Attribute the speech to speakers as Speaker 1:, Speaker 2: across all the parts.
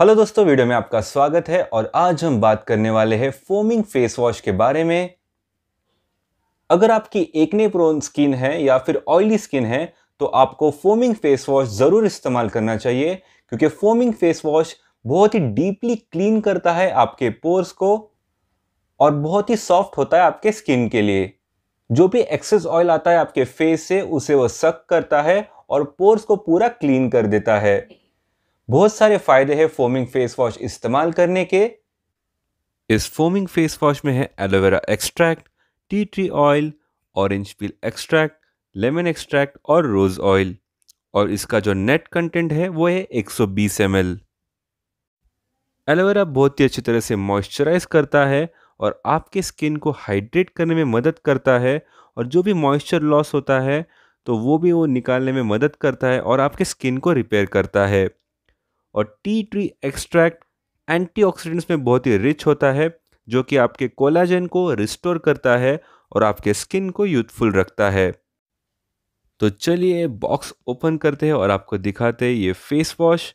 Speaker 1: hello दोस्तों video में आपका स्वागत है और आज हम बात करने वाले हैं फोमिंग फेस वॉश के बारे में अगर आपकी एकने प्रोन स्किन है या फिर ऑयली स्किन है तो आपको फोमिंग फेस वॉश ज़रूर इस्तेमाल करना चाहिए क्योंकि फोमिंग फेस वॉश बहुत ही डीपली क्लीन करता है आपके पोर्स को और बहुत ही सॉफ्ट होता है आपके स्किन के लिए जो भी एक्सेस ऑयल आता है आपके फेस से उसे वो सक करता है और पोर्स को पूरा क्लीन कर देता है बहुत सारे फ़ायदे हैं फोमिंग फेस वॉश इस्तेमाल करने के इस फोमिंग फेस वॉश में है aloe vera extract tea tree oil orange peel extract lemon extract और रोज़ ऑयल और इसका जो नेट कंटेंट है वो है 120 सौ एलोवेरा बहुत ही अच्छी तरह से मॉइस्चराइज करता है और आपके स्किन को हाइड्रेट करने में मदद करता है और जो भी मॉइस्चर लॉस होता है तो वो भी वो निकालने में मदद करता है और आपके स्किन को रिपेयर करता है और टी ट्री एक्सट्रैक्ट एंटीऑक्सीडेंट्स में बहुत ही रिच होता है जो कि आपके कोलाजन को रिस्टोर करता है और आपके स्किन को यूथफुल रखता है तो चलिए बॉक्स ओपन करते हैं और आपको दिखाते हैं ये फेस वॉश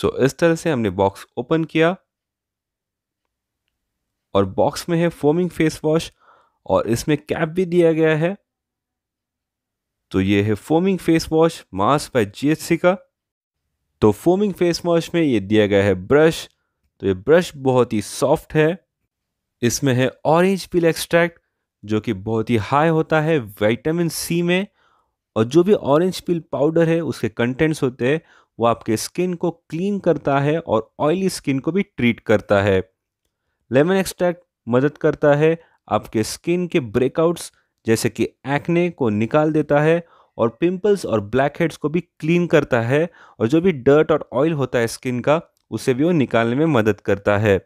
Speaker 1: सो इस तरह से हमने बॉक्स ओपन किया और बॉक्स में है फोमिंग फेस वॉश और इसमें कैप भी दिया गया है तो ये है foaming face wash mask by GHC का तो फोमिंग फेस वॉश में ये दिया गया है ब्रश तो ये ब्रश बहुत ही सॉफ्ट है इसमें है ऑरेंज पील एक्सट्रैक्ट जो कि बहुत ही हाई होता है विटामिन सी में और जो भी ऑरेंज पील पाउडर है उसके कंटेंट्स होते हैं वो आपके स्किन को क्लीन करता है और ऑयली स्किन को भी ट्रीट करता है लेमन एक्सट्रैक्ट मदद करता है आपके स्किन के ब्रेकआउट्स जैसे कि एक्ने को निकाल देता है और पिंपल्स और ब्लैक हेड्स को भी क्लीन करता है और जो भी डर्ट और ऑयल होता है स्किन का उसे भी वो निकालने में मदद करता है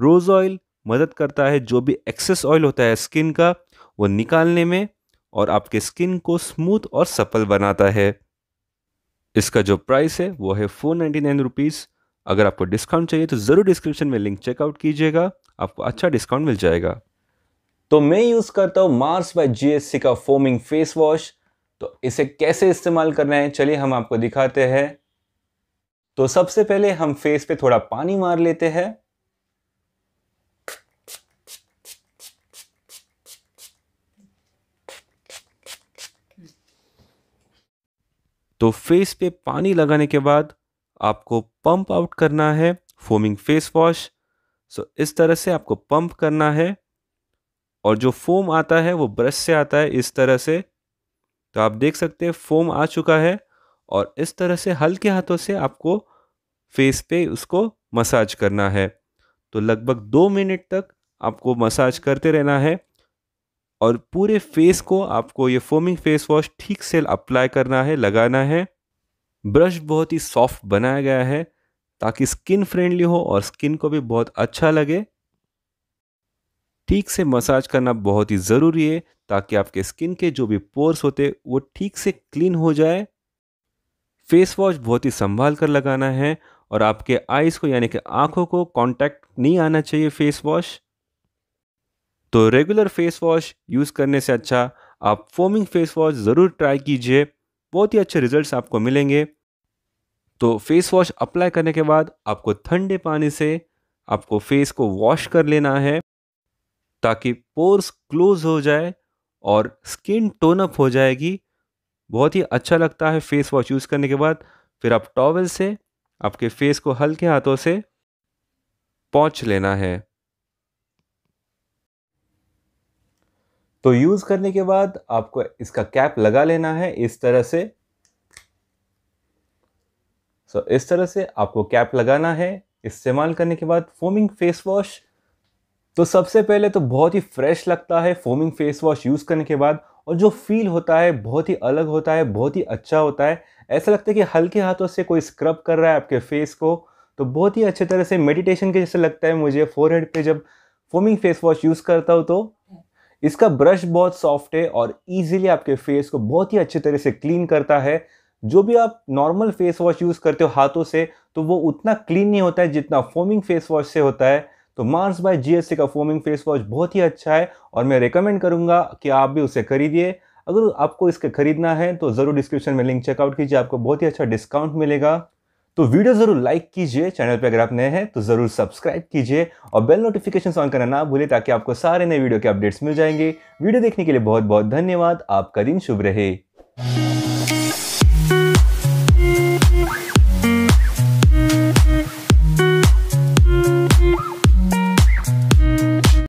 Speaker 1: रोज़ ऑयल मदद करता है जो भी एक्सेस ऑयल होता है स्किन का वो निकालने में और आपके स्किन को स्मूथ और सफल बनाता है इसका जो प्राइस है वो है फोर नाइन्टी नाइन रुपीज़ अगर आपको डिस्काउंट चाहिए तो ज़रूर डिस्क्रिप्शन में लिंक चेकआउट कीजिएगा आपको अच्छा डिस्काउंट मिल जाएगा तो मैं यूज़ करता हूँ मार्स बाय जीएससी का फोमिंग फेस वॉश तो इसे कैसे इस्तेमाल करना है चलिए हम आपको दिखाते हैं तो सबसे पहले हम फेस पे थोड़ा पानी मार लेते हैं तो फेस पे पानी लगाने के बाद आपको पंप आउट करना है फोमिंग फेस वॉश सो इस तरह से आपको पंप करना है और जो फोम आता है वो ब्रश से आता है इस तरह से तो आप देख सकते हैं फोम आ चुका है और इस तरह से हल्के हाथों से आपको फेस पे उसको मसाज करना है तो लगभग दो मिनट तक आपको मसाज करते रहना है और पूरे फेस को आपको ये फोमिंग फेस वॉश ठीक से अप्लाई करना है लगाना है ब्रश बहुत ही सॉफ्ट बनाया गया है ताकि स्किन फ्रेंडली हो और स्किन को भी बहुत अच्छा लगे ठीक से मसाज करना बहुत ही ज़रूरी है ताकि आपके स्किन के जो भी पोर्स होते वो ठीक से क्लीन हो जाए फेस वॉश बहुत ही संभाल कर लगाना है और आपके आईज को यानी कि आंखों को कॉन्टैक्ट नहीं आना चाहिए फेस वॉश तो रेगुलर फेस वॉश यूज़ करने से अच्छा आप फोमिंग फेस वॉश ज़रूर ट्राई कीजिए बहुत ही अच्छे रिजल्ट आपको मिलेंगे तो फेस वॉश अप्लाई करने के बाद आपको ठंडे पानी से आपको फेस को वॉश कर लेना है ताकि पोर्स क्लोज हो जाए और स्किन टोन अप हो जाएगी बहुत ही अच्छा लगता है फेस वॉश यूज़ करने के बाद फिर आप टॉवल से आपके फेस को हल्के हाथों से पहुँच लेना है तो यूज़ करने के बाद आपको इसका कैप लगा लेना है इस तरह से सो so, इस तरह से आपको कैप लगाना है इस्तेमाल करने के बाद फोमिंग फेस वॉश तो सबसे पहले तो बहुत ही फ्रेश लगता है फोमिंग फेस वॉश यूज़ करने के बाद और जो फील होता है बहुत ही अलग होता है बहुत ही अच्छा होता है ऐसा लगता है कि हल्के हाथों से कोई स्क्रब कर रहा है आपके फेस को तो बहुत ही अच्छे तरह से मेडिटेशन के जैसे लगता है मुझे फोरहेड पे जब फोमिंग फेस वॉश यूज़ करता हूँ तो इसका ब्रश बहुत सॉफ्ट है और ईजिली आपके फेस को बहुत ही अच्छे तरह से क्लीन करता है जो भी आप नॉर्मल फेस वॉश यूज़ करते हो हाथों से तो वो उतना क्लीन नहीं होता है जितना फोमिंग फेस वॉश से होता है तो मार्स बाय जीएससी का फोमिंग फेस वॉश बहुत ही अच्छा है और मैं रिकमेंड करूंगा कि आप भी उसे खरीदिए अगर आपको इसके खरीदना है तो ज़रूर डिस्क्रिप्शन में लिंक चेकआउट कीजिए आपको बहुत ही अच्छा डिस्काउंट मिलेगा तो वीडियो ज़रूर लाइक कीजिए चैनल पर अगर आप नए हैं तो ज़रूर सब्सक्राइब कीजिए और बेल नोटिफिकेशन ऑन करना ना भूलें ताकि आपको सारे नए वीडियो के अपडेट्स मिल जाएंगे वीडियो देखने के लिए बहुत बहुत धन्यवाद आपका दिन शुभ रहे